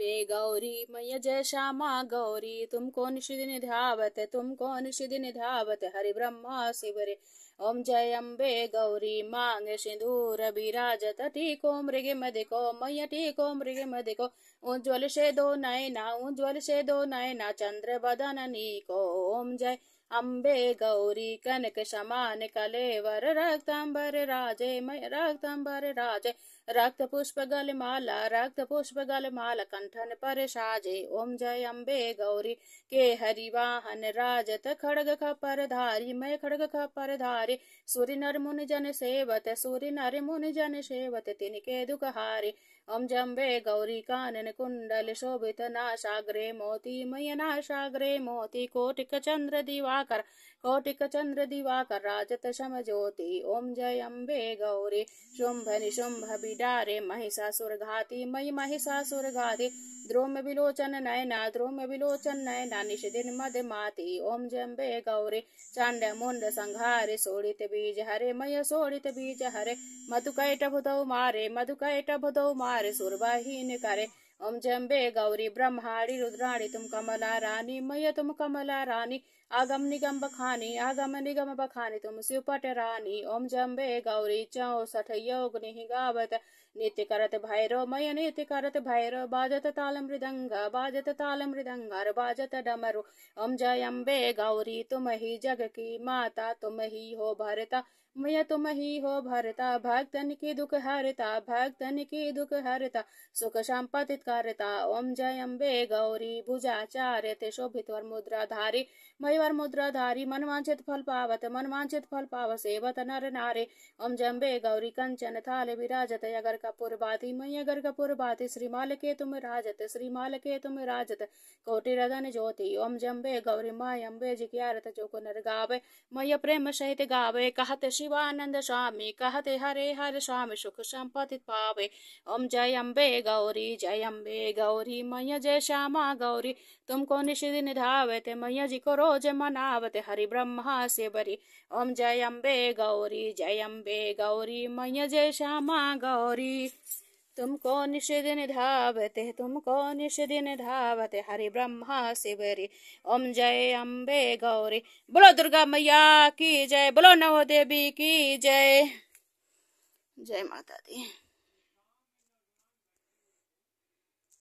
अम्बे गौरी मैया जय श्यामा गौरी तुमको निषिदिन ध्यावत तुमको निषिदिन ध्यावत हरि ब्रह्मा शिवरे ओम जय अम्बे गौरी मांग सिंदूर बिराजत को मृग मदिको टी को मृग मदिको उज्ज्वल से दो नयना उज्ज्वल से दो नयना चंद्र बदन नी को ओम जय अम्बे गौरी कनक शमान कलेवर रक्तांबर राजे मय रक्तांबर राजे रक्त पुष्प गल माला रक्त पुष्प गल माला कंठन पर साजे ओम जय अम्बे गौरी के हरि वाहन राजत खड़ग खपर धारी मय खड़ग खपर धारी सूर्य नर मुन जन सेवत सूर्य नर मुन जन सेवत तिनके दुख हारी ओम जम्बे गौरी कानन कुंडल शोभित नाशाग्रे मोती मय नाशाग्रे मोती कोटिक चंद्र दिवा निराकर कौटिक चंद्र दिवाकर राजत शम ज्योति ओम जय अम्बे गौरी शुंभ निशुंभ बिडारे महिषासुर घाती मई महिषासुर घाती द्रोम विलोचन नयना द्रोम विलोचन नयना दिन मद माती ओम जय अम्बे गौरी चांड मुंड संघारे सोड़ित बीज हरे मय सोड़ित बीज हरे मधुकैट भुदौ मारे मधुकैट भुदौ मारे सुरबाहीन करे ओम जम्बे गौरी ब्रह्माणी रुद्राणी तुम कमला रानी मय तुम कमला रानी आगम निगम बखानी आगम निगम बखानी तुम शिवपट रानी ओम जम्बे गौरी चौसठ योग गावत नित्य करत भैरव मय नित्य करत भैरव बाजत ताल मृदंग बाजत ताल मृदंग बाजत डमरु ओम जय अम्बे गौरी तुम ही जग की माता तुम ही हो भरता मैया तुम ही हो भरता भक्तन की दुख हरता भक्तन की दुख हरता सुख संपतित करता ओम जय अम्बे गौरी भुजाचार्य ते शोभित वर मुद्राधारी मुद्रा धारी मनवांचित फल पावत मनवांचित फल पाव सेवत नर नारे ओम जम्बे गौरी कंचन थाल विराजत अगर कपूर बाती मई अगर कपूर बाती श्री के तुम राजत श्री के तुम राजत कोटि रगन ज्योति ओम जम्बे गौरी माय अम्बे जिज्ञारत जो को नर गावे मैया प्रेम सहित गावे कहत शिव शिवानंद स्वामी कहते हरे हर स्वामी सुख संपत्ति पावे ओम जय अम्बे गौरी जय अम्बे गौरी मैया जय श्यामा गौरी तुमको निशिदिन निधावते मैया जी को रोज मनावते हरि ब्रह्मा से बरी ओम जय अम्बे गौरी जय अम्बे गौरी मैया जय श्यामा गौरी तुमको दिन धावते तुमको दिन धावते हरि ब्रह्मा शिवरी ओम जय अम्बे गौरी बोलो दुर्गा मैया की जय बोलो नव देवी की जय जय माता दी